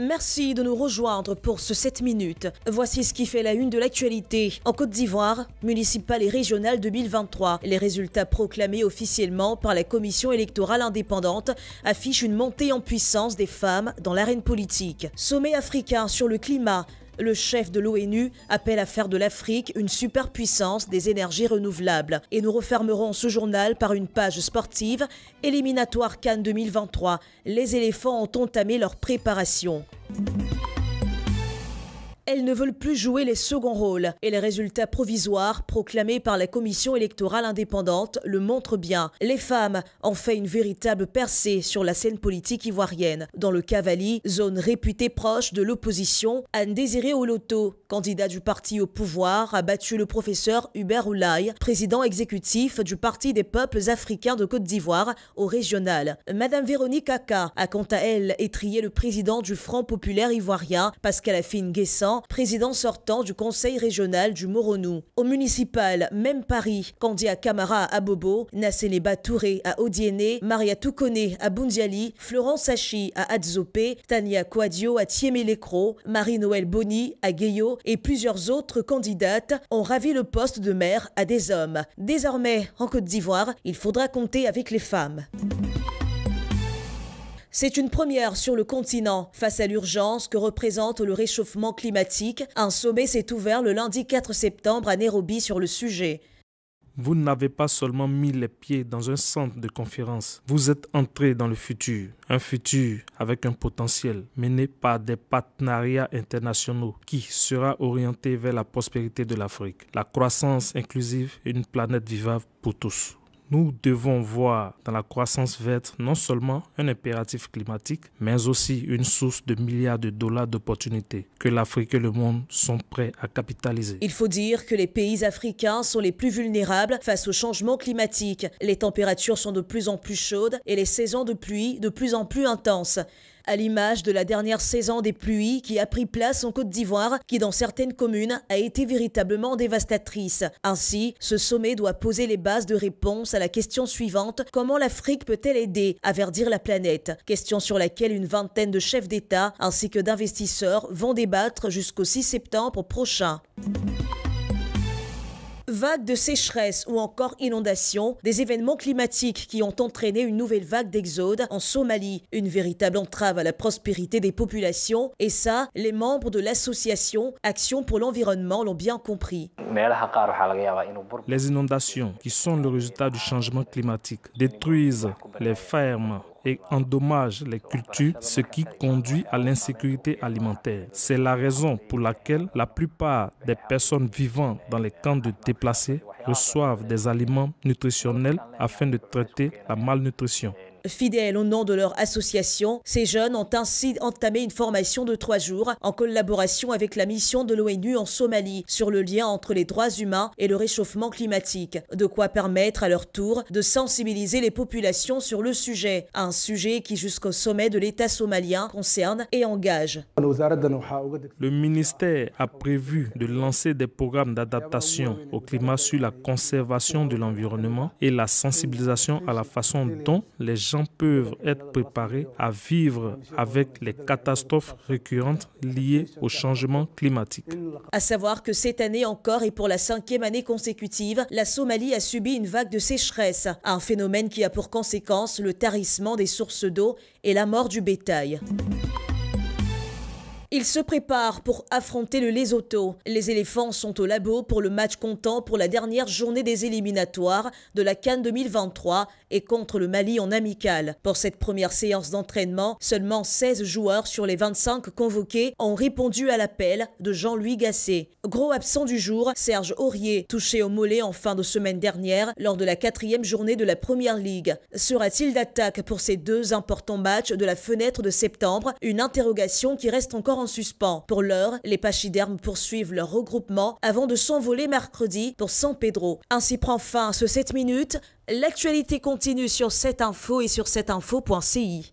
Merci de nous rejoindre pour ce 7 minutes. Voici ce qui fait la une de l'actualité. En Côte d'Ivoire, municipale et régionale 2023, les résultats proclamés officiellement par la Commission électorale indépendante affichent une montée en puissance des femmes dans l'arène politique. Sommet africain sur le climat, le chef de l'ONU appelle à faire de l'Afrique une superpuissance des énergies renouvelables. Et nous refermerons ce journal par une page sportive, éliminatoire Cannes 2023. Les éléphants ont entamé leur préparation elles ne veulent plus jouer les seconds rôles. Et les résultats provisoires proclamés par la commission électorale indépendante le montrent bien. Les femmes ont fait une véritable percée sur la scène politique ivoirienne. Dans le Cavali, zone réputée proche de l'opposition, Anne-Désirée Oloto, candidat du parti au pouvoir, a battu le professeur Hubert Oulay, président exécutif du Parti des peuples africains de Côte d'Ivoire au régional. Madame Véronique Aka a quant à elle étrié le président du Front populaire ivoirien, Pascal Affine-Guessant, président sortant du conseil régional du Moronou. Au municipal, même Paris, Candia Camara à Bobo, Nasseneba Touré à Odiené, Maria Toukoné à Boundiali, Florence Sachi à Adzopé, Tania Quadio à thiemé Marie-Noël Boni à Gueyo et plusieurs autres candidates ont ravi le poste de maire à des hommes. Désormais, en Côte d'Ivoire, il faudra compter avec les femmes. C'est une première sur le continent. Face à l'urgence que représente le réchauffement climatique, un sommet s'est ouvert le lundi 4 septembre à Nairobi sur le sujet. Vous n'avez pas seulement mis les pieds dans un centre de conférence, vous êtes entré dans le futur, un futur avec un potentiel mené par des partenariats internationaux qui sera orienté vers la prospérité de l'Afrique, la croissance inclusive et une planète vivable pour tous nous devons voir dans la croissance verte non seulement un impératif climatique, mais aussi une source de milliards de dollars d'opportunités que l'Afrique et le monde sont prêts à capitaliser. Il faut dire que les pays africains sont les plus vulnérables face au changement climatique. Les températures sont de plus en plus chaudes et les saisons de pluie de plus en plus intenses à l'image de la dernière saison des pluies qui a pris place en Côte d'Ivoire, qui dans certaines communes a été véritablement dévastatrice. Ainsi, ce sommet doit poser les bases de réponse à la question suivante, comment l'Afrique peut-elle aider à verdir la planète Question sur laquelle une vingtaine de chefs d'État ainsi que d'investisseurs vont débattre jusqu'au 6 septembre prochain vagues de sécheresse ou encore inondations, des événements climatiques qui ont entraîné une nouvelle vague d'exode en Somalie, une véritable entrave à la prospérité des populations. Et ça, les membres de l'association Action pour l'environnement l'ont bien compris. Les inondations, qui sont le résultat du changement climatique, détruisent les fermes, et endommage les cultures, ce qui conduit à l'insécurité alimentaire. C'est la raison pour laquelle la plupart des personnes vivant dans les camps de déplacés reçoivent des aliments nutritionnels afin de traiter la malnutrition. Fidèles au nom de leur association, ces jeunes ont ainsi entamé une formation de trois jours en collaboration avec la mission de l'ONU en Somalie sur le lien entre les droits humains et le réchauffement climatique, de quoi permettre à leur tour de sensibiliser les populations sur le sujet, un sujet qui jusqu'au sommet de l'État somalien concerne et engage. Le ministère a prévu de lancer des programmes d'adaptation au climat sur la conservation de l'environnement et la sensibilisation à la façon dont les gens peuvent être préparés à vivre avec les catastrophes récurrentes liées au changement climatique. À savoir que cette année encore et pour la cinquième année consécutive, la Somalie a subi une vague de sécheresse, un phénomène qui a pour conséquence le tarissement des sources d'eau et la mort du bétail. Il se prépare pour affronter le Lesotho. Les éléphants sont au labo pour le match comptant pour la dernière journée des éliminatoires de la Cannes 2023 et contre le Mali en amical. Pour cette première séance d'entraînement, seulement 16 joueurs sur les 25 convoqués ont répondu à l'appel de Jean-Louis Gasset. Gros absent du jour, Serge Aurier, touché au mollet en fin de semaine dernière lors de la quatrième journée de la Première Ligue. Sera-t-il d'attaque pour ces deux importants matchs de la fenêtre de septembre Une interrogation qui reste encore suspens. Pour l'heure, les pachydermes poursuivent leur regroupement avant de s'envoler mercredi pour San Pedro. Ainsi prend fin ce 7 minutes. L'actualité continue sur cette info et sur 7info.ci.